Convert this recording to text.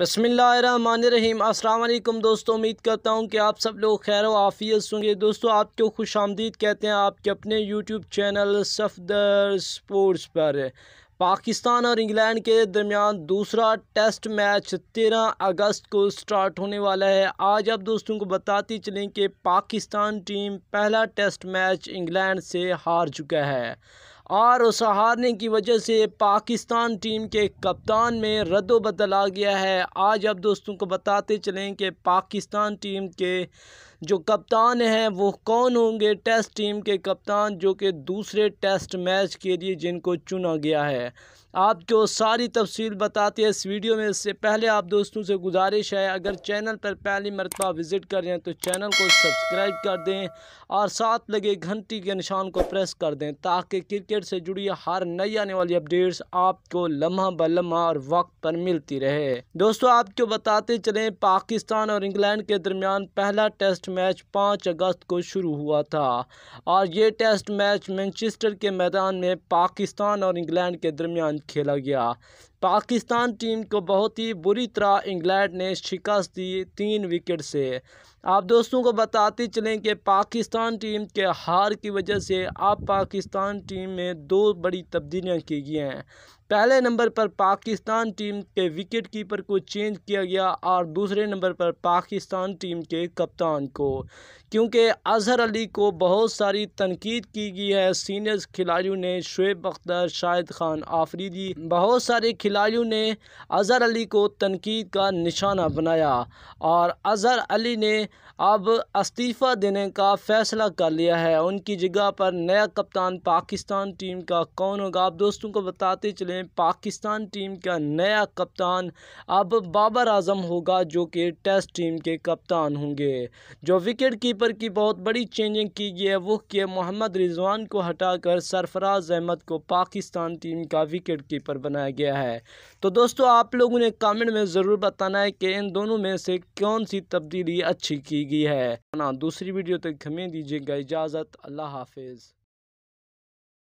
बसमिलीम अल्लाम दोस्तों उम्मीद करता हूँ कि आप सब लोग खैर आफियत होंगे दोस्तों आपको खुश आमदीद कहते हैं आपके अपने यूट्यूब चैनल सफदर स्पोर्ट्स पर पाकिस्तान और इंग्लैंड के दरमियान दूसरा टेस्ट मैच तेरह अगस्त को स्टार्ट होने वाला है आज आप दोस्तों को बताते चलें कि पाकिस्तान टीम पहला टेस्ट मैच इंग्लैंड से हार चुका है और सहारने की वजह से पाकिस्तान टीम के कप्तान में रद्दबदल आ गया है आज अब दोस्तों को बताते चलें कि पाकिस्तान टीम के जो कप्तान हैं वो कौन होंगे टेस्ट टीम के कप्तान जो कि दूसरे टेस्ट मैच के लिए जिनको चुना गया है आपको सारी तफसील बताते हैं इस वीडियो में इससे पहले आप दोस्तों से गुजारिश है अगर चैनल पर पहली मरतबा विज़िट कर रहे हैं तो चैनल को सब्सक्राइब कर दें और साथ लगे घंटी के निशान को प्रेस कर दें ताकि क्रिकेट से जुड़ी हर नई आने वाली अपडेट्स आपको लम्हा ब लम्हा और वक्त पर मिलती रहे दोस्तों आपको बताते चलें पाकिस्तान और इंग्लैंड के दरमियान पहला टेस्ट मैच पाँच अगस्त को शुरू हुआ था और ये टेस्ट मैच मैनचेस्टर के मैदान में पाकिस्तान और इंग्लैंड के दरमियान खेला गया पाकिस्तान टीम को बहुत ही बुरी तरह इंग्लैंड ने शिकस्त दी तीन विकेट से आप दोस्तों को बताते चलें कि पाकिस्तान टीम के हार की वजह से अब पाकिस्तान टीम में दो बड़ी तब्दीलियां की गई हैं पहले नंबर पर पाकिस्तान टीम के विकेट कीपर को चेंज किया गया और दूसरे नंबर पर पाकिस्तान टीम के कप्तान को क्योंकि अजहर अली को बहुत सारी तनकीद की गई है सीनियर खिलाड़ियों ने शुएब अख्तर शाहिद खान आफरीदी बहुत सारे खिलाड़ियों ने अजहर अली को तनकीद का निशाना बनाया और अजहर अली ने अब इस्तीफ़ा देने का फ़ैसला कर लिया है उनकी जगह पर नया कप्तान पाकिस्तान टीम का कौन होगा आप दोस्तों को बताते चले में पाकिस्तान टीम का नया कप्तान अब बाबर आजम होगा जो कि टेस्ट टीम के कप्तान होंगे जो विकेट कीपर की बहुत बड़ी चेंजिंग की गई है वो कि मोहम्मद रिजवान को हटाकर सरफराज अहमद को पाकिस्तान टीम का विकेट कीपर बनाया गया है तो दोस्तों आप लोगों ने कमेंट में ज़रूर बताना है कि इन दोनों में से कौन सी तब्दीली अच्छी की गई है ना दूसरी वीडियो तक हमें दीजिएगा इजाज़त अल्लाह हाफिज़